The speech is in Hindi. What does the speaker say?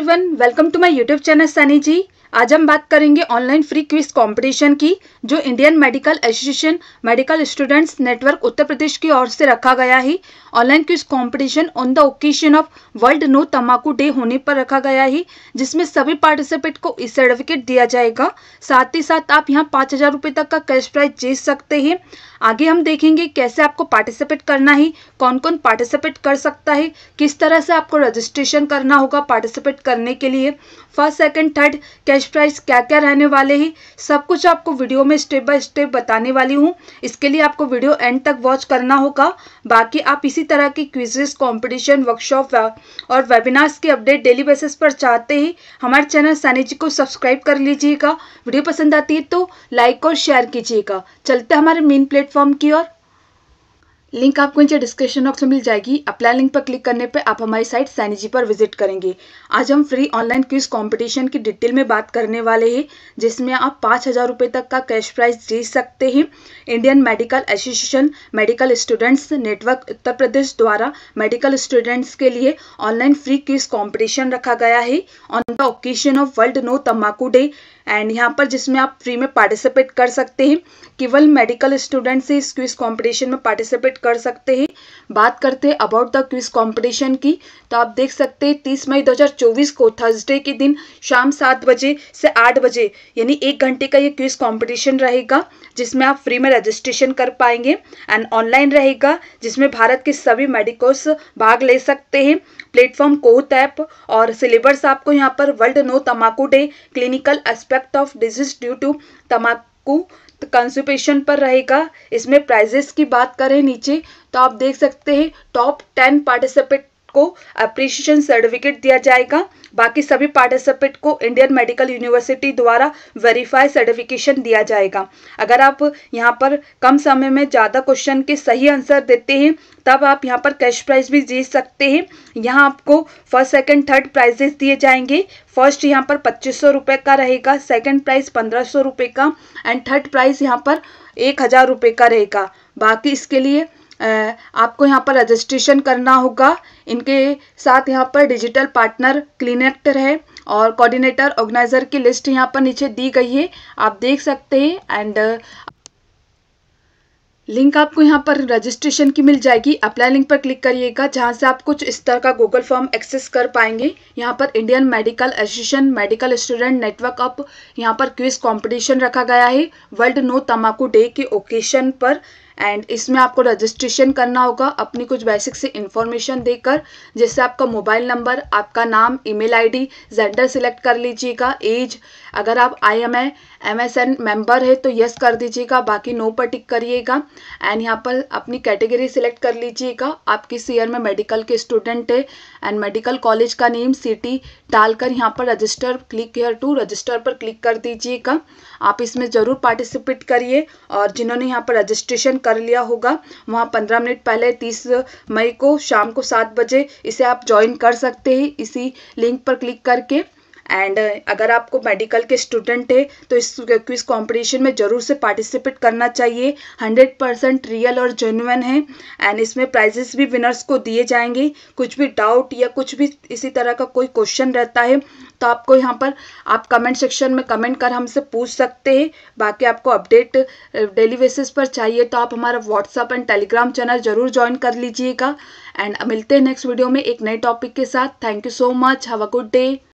everyone welcome to my YouTube channel Sunny ji आज हम बात करेंगे ऑनलाइन फ्री क्विज कंपटीशन की जो Indian medical association medical students network Uttar Pradesh की ओर से रखा गया है online quiz competition on the occasion of world no तम्बाकू डे होने पर रखा गया है जिसमें सभी पार्टिसिपेट को इस सर्टिफिकेट दिया जाएगा साथ ही साथ आप यहाँ पाँच हजार तक का कैश प्राइज जीत सकते हैं आगे हम देखेंगे कैसे आपको पार्टिसिपेट करना है कौन कौन पार्टिसिपेट कर सकता है किस तरह से आपको रजिस्ट्रेशन करना होगा पार्टिसिपेट करने के लिए first second third cash price क्या क्या रहने वाले हैं सब कुछ आपको वीडियो में स्टेप बाय स्टेप बताने वाली हूँ इसके लिए आपको वीडियो एंड तक वॉच करना होगा बाकी आप इसी तरह की क्विजेस कॉम्पिटिशन वर्कशॉप और वेबिनार्स की अपडेट डेली बेसिस पर चाहते ही हमारे चैनल सनी जी को सब्सक्राइब कर लीजिएगा वीडियो पसंद आती है तो लाइक और शेयर कीजिएगा चलते हमारे मेन प्लेट प्लेटफॉर्म की ओर लिंक आपको नीचे डिस्क्रिप्शन बॉक्स में मिल जाएगी अप्लाई लिंक पर क्लिक करने पर आप हमारी साइट सैनिजी पर विजिट करेंगे आज हम फ्री ऑनलाइन क्विज कंपटीशन की डिटेल में बात करने वाले हैं जिसमें आप पाँच हज़ार रुपये तक का कैश प्राइज जीत सकते हैं Indian medical association medical students network Uttar Pradesh द्वारा मेडिकल स्टूडेंट्स के लिए ऑनलाइन फ्री क्विज कॉम्पिटिशन रखा गया है on the occasion of world no तम्बाकू डे एंड यहाँ पर जिसमें आप फ्री में पार्टिसिपेट कर सकते हैं केवल मेडिकल स्टूडेंट्स ही इस क्विज कॉम्पिटिशन में पार्टिसिपेट सेलेक्ट कर सकते हैं बात करते हैं अबाउट द क्विज कंपटीशन की तो आप देख सकते हैं तीस मई 2024 को थर्सडे के दिन शाम सात बजे से आठ बजे यानी एक घंटे का ये क्विज कंपटीशन रहेगा जिसमें आप फ्री में रजिस्ट्रेशन कर पाएंगे एंड ऑनलाइन रहेगा जिसमें भारत के सभी मेडिकोस भाग ले सकते हैं प्लेटफॉर्म कोहत ऐप और सिलेबस आपको यहाँ पर वर्ल्ड नो तम्बाकू day clinical aspect of disease due to तम्बाकू आपको तो कंसुपेशन पर रहेगा इसमें प्राइजेस की बात करें नीचे तो आप देख सकते हैं टॉप टेन पार्टिसिपेट को अप्रिशिएशन सर्टिफिकेट दिया जाएगा बाकी सभी पार्टिसिपेट को इंडियन मेडिकल यूनिवर्सिटी द्वारा वेरीफाई सर्टिफिकेशन दिया जाएगा अगर आप यहाँ पर कम समय में ज़्यादा क्वेश्चन के सही आंसर देते हैं तब आप यहाँ पर कैश प्राइज भी जीत सकते हैं यहाँ आपको फर्स्ट सेकेंड थर्ड प्राइजेस दिए जाएंगे फर्स्ट यहाँ पर पच्चीस सौ रुपये का रहेगा सेकेंड प्राइज पंद्रह सौ रुपये का एंड थर्ड प्राइज यहाँ पर एक हज़ार रुपये का रहेगा बाकी इसके लिए आपको यहाँ पर रजिस्ट्रेशन करना होगा इनके साथ यहाँ पर डिजिटल पार्टनर क्लिनेक्टर है और कोऑर्डिनेटर ऑर्गेनाइजर की लिस्ट यहाँ पर नीचे दी गई है आप देख सकते हैं एंड लिंक आपको यहाँ पर रजिस्ट्रेशन की मिल जाएगी अप्लाई लिंक पर क्लिक करिएगा जहाँ से आप कुछ इस तरह का गूगल फॉर्म एक्सेस कर पाएंगे यहाँ पर Indian medical association medical student network UP यहाँ पर क्विज कंपटीशन रखा गया है वर्ल्ड नो तम्बाकू डे के ओकेशन पर एंड इसमें आपको रजिस्ट्रेशन करना होगा अपनी कुछ बेसिक से इन्फॉर्मेशन देकर जैसे आपका मोबाइल नंबर आपका नाम ईमेल आईडी जेंडर सिलेक्ट कर लीजिएगा एज अगर आप I M M S N member है तो यस कर दीजिएगा बाकी नो पर टिक करिएगा एंड यहाँ पर अपनी कैटेगरी सिलेक्ट कर लीजिएगा आप किस ईयर में मेडिकल के स्टूडेंट है एंड मेडिकल कॉलेज का नेम सिटी डालकर यहाँ पर register click here to register पर क्लिक कर दीजिएगा आप इसमें ज़रूर पार्टिसिपेट करिए और जिन्होंने यहाँ पर रजिस्ट्रेशन कर लिया होगा वहाँ पंद्रह मिनट पहले तीस मई को शाम को सात बजे इसे आप ज्वाइन कर सकते हैं इसी लिंक पर क्लिक करके एंड uh, अगर आपको मेडिकल के स्टूडेंट है तो इस क्विज कॉम्पिटिशन में ज़रूर से पार्टिसिपेट करना चाहिए हंड्रेड परसेंट रियल और जेन्यून है एंड इसमें प्राइजेस भी विनर्स को दिए जाएंगे कुछ भी डाउट या कुछ भी इसी तरह का कोई क्वेश्चन रहता है तो आपको यहाँ पर आप कमेंट सेक्शन में कमेंट कर हमसे पूछ सकते हैं बाकी आपको अपडेट डेली बेसिस पर चाहिए तो आप हमारा व्हाट्सअप एंड टेलीग्राम चैनल ज़रूर ज्वाइन कर लीजिएगा एंड मिलते हैं नेक्स्ट वीडियो में एक नए टॉपिक के साथ thank you so much have a good day